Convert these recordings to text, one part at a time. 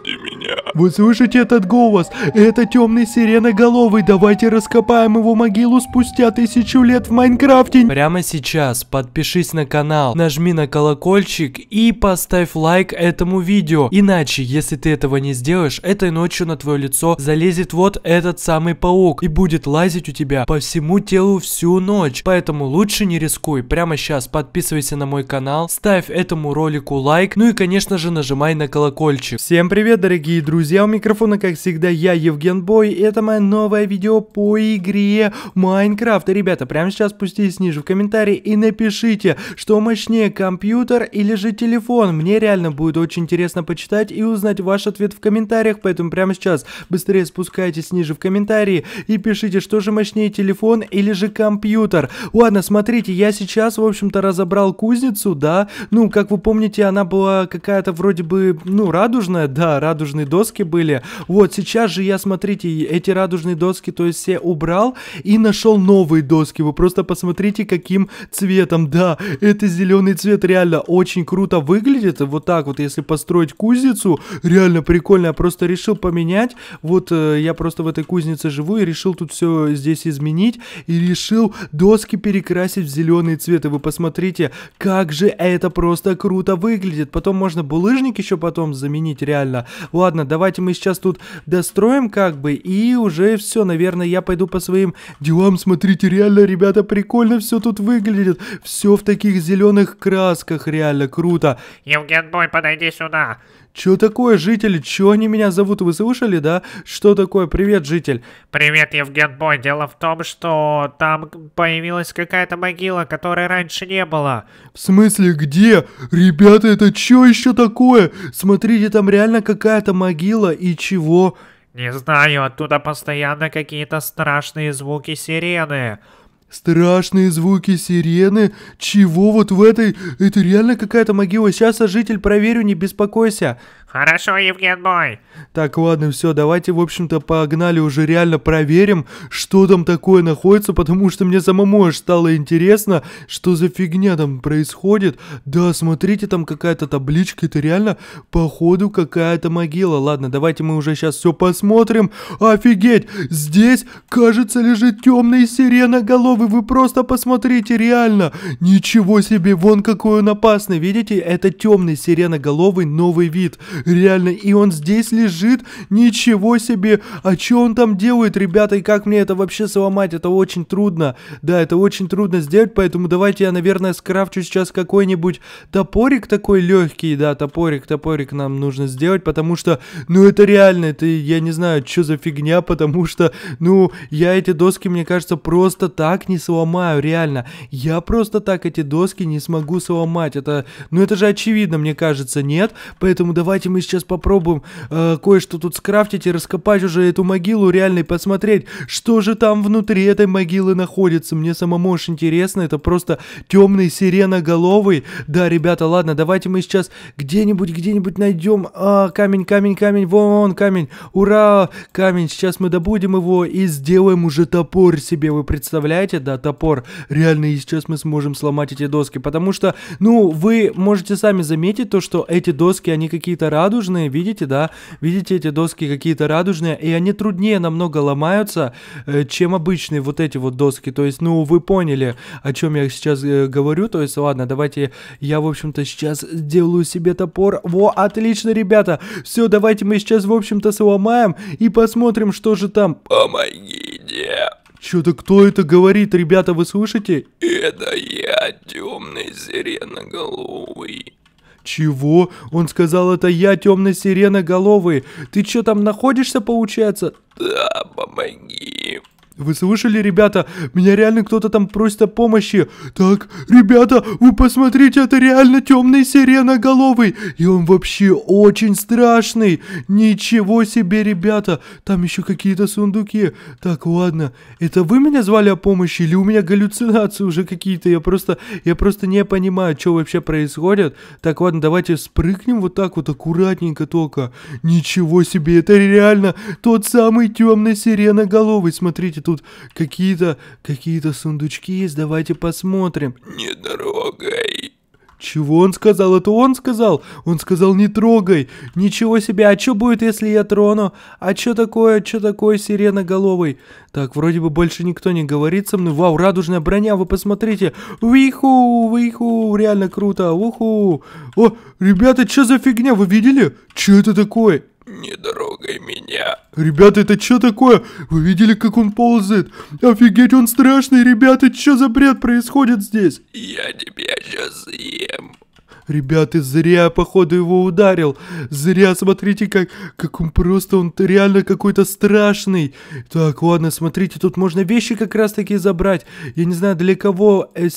Отпусти меня. Вы слышите этот голос? Это темный сиреноголовый. Давайте раскопаем его могилу спустя тысячу лет в Майнкрафте. Прямо сейчас подпишись на канал, нажми на колокольчик и поставь лайк этому видео. Иначе, если ты этого не сделаешь, этой ночью на твое лицо залезет вот этот самый паук и будет лазить у тебя по всему телу всю ночь. Поэтому лучше не рискуй. Прямо сейчас подписывайся на мой канал, ставь этому ролику лайк, ну и конечно же нажимай на колокольчик. Всем привет! привет, дорогие друзья! У микрофона, как всегда, я, Евген Бой, и это мое новое видео по игре Майнкрафт. ребята, прямо сейчас спуститесь ниже в комментарии и напишите, что мощнее, компьютер или же телефон. Мне реально будет очень интересно почитать и узнать ваш ответ в комментариях, поэтому прямо сейчас быстрее спускайтесь ниже в комментарии и пишите, что же мощнее, телефон или же компьютер. Ладно, смотрите, я сейчас, в общем-то, разобрал кузницу, да? Ну, как вы помните, она была какая-то вроде бы, ну, радужная, да, радужные доски были. Вот, сейчас же я, смотрите, эти радужные доски, то есть все убрал и нашел новые доски. Вы просто посмотрите, каким цветом, да, это зеленый цвет, реально очень круто выглядит. Вот так вот, если построить кузницу, реально прикольно, я просто решил поменять. Вот, э, я просто в этой кузнице живу и решил тут все здесь изменить. И решил доски перекрасить в зеленый цвет. И вы посмотрите, как же это просто круто выглядит. Потом можно булыжник еще потом заменить реально. Ладно, давайте мы сейчас тут достроим как бы, и уже все, наверное, я пойду по своим делам. Смотрите, реально, ребята, прикольно все тут выглядит. Все в таких зеленых красках, реально круто. Евген Бой, подойди сюда. Чё такое, житель? Чё они меня зовут? Вы слышали, да? Что такое? Привет, житель. Привет, Евген Бой. Дело в том, что там появилась какая-то могила, которой раньше не было. В смысле, где? Ребята, это чё еще такое? Смотрите, там реально какая-то могила и чего? Не знаю, оттуда постоянно какие-то страшные звуки сирены. Страшные звуки сирены? Чего вот в этой? Это реально какая-то могила. Сейчас, а, житель, проверю, не беспокойся. Хорошо, Евген мой. Так, ладно, все, давайте, в общем-то, погнали уже реально проверим, что там такое находится, потому что мне самому аж стало интересно, что за фигня там происходит. Да, смотрите, там какая-то табличка, это реально, походу, какая-то могила. Ладно, давайте мы уже сейчас все посмотрим. Офигеть, здесь, кажется, лежит темный сиреноголовый, вы просто посмотрите, реально. Ничего себе, вон какой он опасный, видите, это темный сиреноголовый новый вид реально, и он здесь лежит, ничего себе, а что он там делает, ребята, и как мне это вообще сломать, это очень трудно, да, это очень трудно сделать, поэтому давайте я, наверное, скрафчу сейчас какой-нибудь топорик такой легкий, да, топорик, топорик нам нужно сделать, потому что, ну, это реально, это, я не знаю, что за фигня, потому что, ну, я эти доски, мне кажется, просто так не сломаю, реально, я просто так эти доски не смогу сломать, это, ну, это же очевидно, мне кажется, нет, поэтому давайте давайте мы сейчас попробуем э, кое-что тут скрафтить и раскопать уже эту могилу реально и посмотреть, что же там внутри этой могилы находится. Мне самому очень интересно, это просто темный сиреноголовый. Да, ребята, ладно, давайте мы сейчас где-нибудь, где-нибудь найдем а, камень, камень, камень, вон камень, ура, камень. Сейчас мы добудем его и сделаем уже топор себе, вы представляете? Да, топор. Реально, и сейчас мы сможем сломать эти доски, потому что, ну, вы можете сами заметить то, что эти доски, они какие-то радужные, видите, да? Видите, эти доски какие-то радужные, и они труднее намного ломаются, э, чем обычные вот эти вот доски. То есть, ну, вы поняли, о чем я сейчас э, говорю. То есть, ладно, давайте я, в общем-то, сейчас сделаю себе топор. Во, отлично, ребята. Все, давайте мы сейчас, в общем-то, сломаем и посмотрим, что же там. Помогите. Что-то кто это говорит, ребята, вы слышите? Это я, темный сиреноголовый. «Чего? Он сказал, это я, темная сирена головы. Ты что там находишься, получается?» «Да, помоги!» Вы слышали, ребята? Меня реально кто-то там просит о помощи. Так, ребята, вы посмотрите, это реально темный сиреноголовый. И он вообще очень страшный. Ничего себе, ребята. Там еще какие-то сундуки. Так, ладно. Это вы меня звали о помощи или у меня галлюцинации уже какие-то? Я просто, я просто не понимаю, что вообще происходит. Так, ладно, давайте спрыгнем вот так вот аккуратненько только. Ничего себе, это реально тот самый темный сиреноголовый. Смотрите, тут какие-то, какие-то сундучки есть, давайте посмотрим. Не трогай. Чего он сказал? Это он сказал? Он сказал, не трогай. Ничего себе, а что будет, если я трону? А что такое, что такое сиреноголовый? Так, вроде бы больше никто не говорит со мной. Вау, радужная броня, вы посмотрите. Виху, виху, реально круто, уху. О, ребята, что за фигня, вы видели? Что это такое? Не трогай меня. Ребята, это что такое? Вы видели, как он ползает? Офигеть, он страшный, ребята, что за бред происходит здесь? Я тебя сейчас съем. Ребята, зря я, походу, его ударил. Зря, смотрите, как, как он просто, он реально какой-то страшный. Так, ладно, смотрите, тут можно вещи как раз-таки забрать. Я не знаю, для кого э,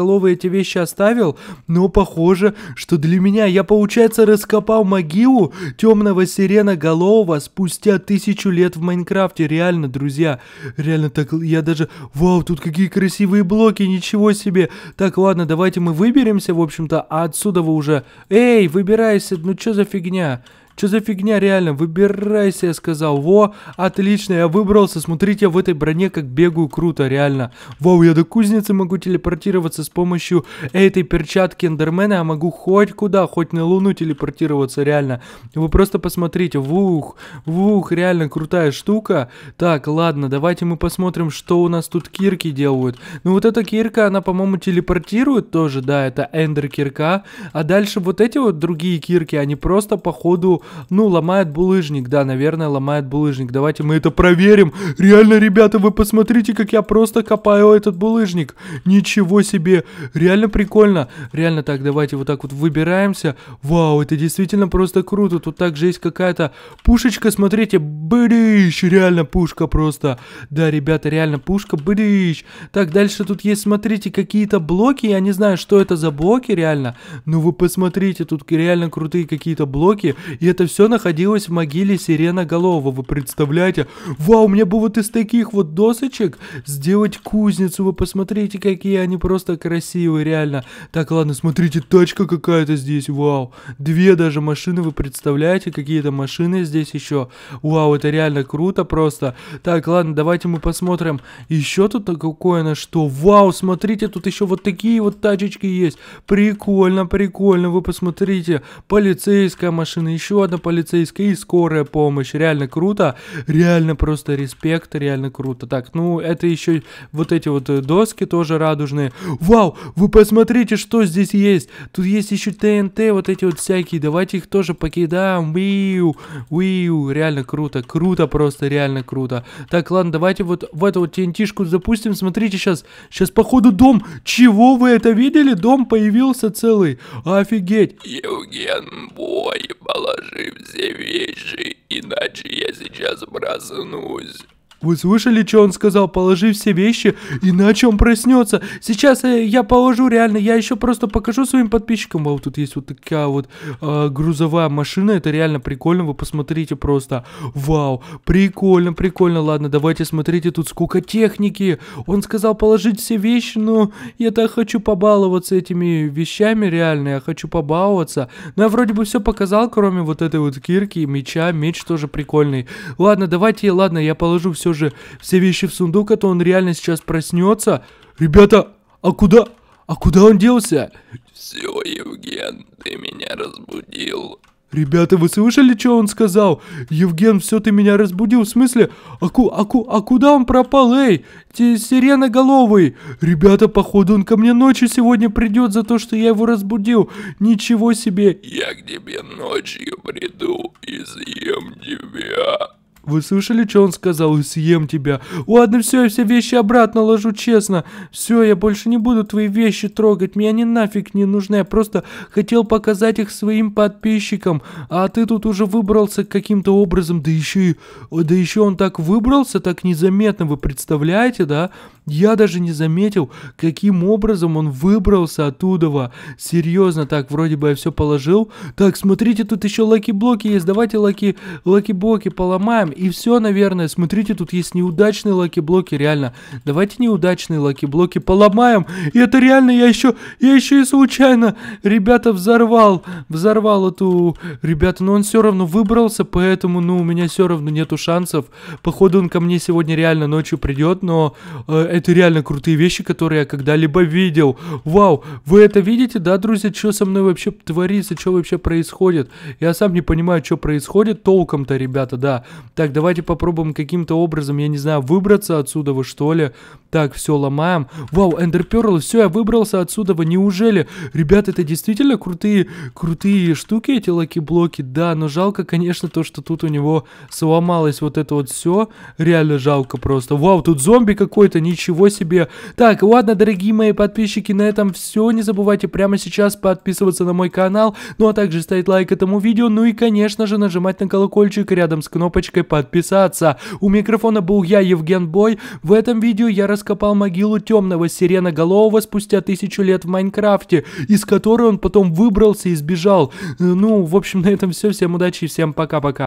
Головы эти вещи оставил, но похоже, что для меня. Я, получается, раскопал могилу темного Сирена Голова спустя тысячу лет в Майнкрафте. Реально, друзья. Реально так, я даже... Вау, тут какие красивые блоки, ничего себе. Так, ладно, давайте мы выберемся, в общем-то, отсюда Отсюда вы уже «Эй, выбирайся, ну что за фигня?» Что за фигня реально? Выбирайся, я сказал. Во, отлично, я выбрался. Смотрите, я в этой броне как бегаю круто, реально. Вау, я до кузницы могу телепортироваться с помощью этой перчатки эндермена. Я могу хоть куда, хоть на луну телепортироваться, реально. Вы просто посмотрите. Вух, вух, реально крутая штука. Так, ладно, давайте мы посмотрим, что у нас тут кирки делают. Ну вот эта кирка, она, по-моему, телепортирует тоже, да, это эндер кирка. А дальше вот эти вот другие кирки, они просто походу ходу ну, ломает булыжник, да, наверное, ломает булыжник. Давайте мы это проверим. Реально, ребята, вы посмотрите, как я просто копаю этот булыжник. Ничего себе. Реально прикольно. Реально так, давайте вот так вот выбираемся. Вау, это действительно просто круто. Тут также есть какая-то пушечка, смотрите. Бдыщ, реально пушка просто. Да, ребята, реально пушка, бдыщ. Так, дальше тут есть, смотрите, какие-то блоки. Я не знаю, что это за блоки реально. Ну вы посмотрите, тут реально крутые какие-то блоки. И это все находилось в могиле Сирена Сиреноголового, вы представляете? Вау, мне бы вот из таких вот досочек сделать кузницу, вы посмотрите, какие они просто красивые, реально. Так, ладно, смотрите, тачка какая-то здесь, вау. Две даже машины, вы представляете, какие-то машины здесь еще. Вау, это реально круто просто. Так, ладно, давайте мы посмотрим. Еще тут какое на что. Вау, смотрите, тут еще вот такие вот тачечки есть. Прикольно, прикольно, вы посмотрите. Полицейская машина, еще еще одна полицейская и скорая помощь. Реально круто. Реально просто респект, реально круто. Так, ну, это еще вот эти вот э, доски тоже радужные. Вау, вы посмотрите, что здесь есть. Тут есть еще ТНТ, вот эти вот всякие. Давайте их тоже покидаем. Уиу, уиу. Реально круто, круто просто, реально круто. Так, ладно, давайте вот в эту вот ТНТшку запустим. Смотрите, сейчас, сейчас походу дом. Чего вы это видели? Дом появился целый. Офигеть. Евген, бой, положи Держи все вещи, иначе я сейчас проснусь. Вы слышали, что он сказал? Положи все вещи, иначе он проснется. Сейчас э, я положу, реально. Я еще просто покажу своим подписчикам. Вау, тут есть вот такая вот э, грузовая машина. Это реально прикольно. Вы посмотрите просто. Вау, прикольно, прикольно. Ладно, давайте смотрите, тут сколько техники. Он сказал положить все вещи, но я так хочу побаловаться этими вещами реально. Я хочу побаловаться. Но ну, я вроде бы все показал, кроме вот этой вот кирки, меча. Меч тоже прикольный. Ладно, давайте, ладно, я положу все все же все вещи в сундук, а то он реально сейчас проснется. Ребята, а куда? А куда он делся? Все, Евген, ты меня разбудил. Ребята, вы слышали, что он сказал? Евген, все, ты меня разбудил. В смысле? А, ку а, ку а куда он пропал, эй? Сирена головой. Ребята, походу он ко мне ночью сегодня придет за то, что я его разбудил. Ничего себе. Я к тебе ночью приду и съем тебя. Вы слышали, что он сказал? Съем тебя. Ладно, все, я все вещи обратно ложу, честно. Все, я больше не буду твои вещи трогать. Мне они нафиг не нужны. Я просто хотел показать их своим подписчикам. А ты тут уже выбрался каким-то образом. Да еще и... Да еще он так выбрался, так незаметно. Вы представляете, да? Я даже не заметил, каким образом он выбрался оттуда. Серьезно, так, вроде бы я все положил. Так, смотрите, тут еще лаки-блоки есть. Давайте лаки-блоки поломаем и все, наверное. Смотрите, тут есть неудачные лаки-блоки, реально. Давайте неудачные лаки-блоки поломаем. И это реально, я еще, я еще и случайно, ребята, взорвал, взорвал эту... Ребята, но он все равно выбрался, поэтому, ну, у меня все равно нету шансов. Походу, он ко мне сегодня реально ночью придет, но э, это реально крутые вещи, которые я когда-либо видел. Вау, вы это видите, да, друзья? Что со мной вообще творится, что вообще происходит? Я сам не понимаю, что происходит толком-то, ребята, да. Так, так, давайте попробуем каким-то образом, я не знаю, выбраться отсюда, вы что ли? Так, все, ломаем. Вау, эндерперл Перл, все, я выбрался отсюда, вы неужели? Ребят, это действительно крутые, крутые штуки, эти лаки-блоки, да, но жалко, конечно, то, что тут у него сломалось вот это вот все. Реально жалко просто. Вау, тут зомби какой-то, ничего себе. Так, ладно, дорогие мои подписчики, на этом все. Не забывайте прямо сейчас подписываться на мой канал, ну а также ставить лайк этому видео, ну и, конечно же, нажимать на колокольчик рядом с кнопочкой подписаться. У микрофона был я, Евген Бой. В этом видео я раскопал могилу темного сиреноголового спустя тысячу лет в Майнкрафте, из которой он потом выбрался и сбежал. Э, ну, в общем, на этом все. Всем удачи и всем пока-пока.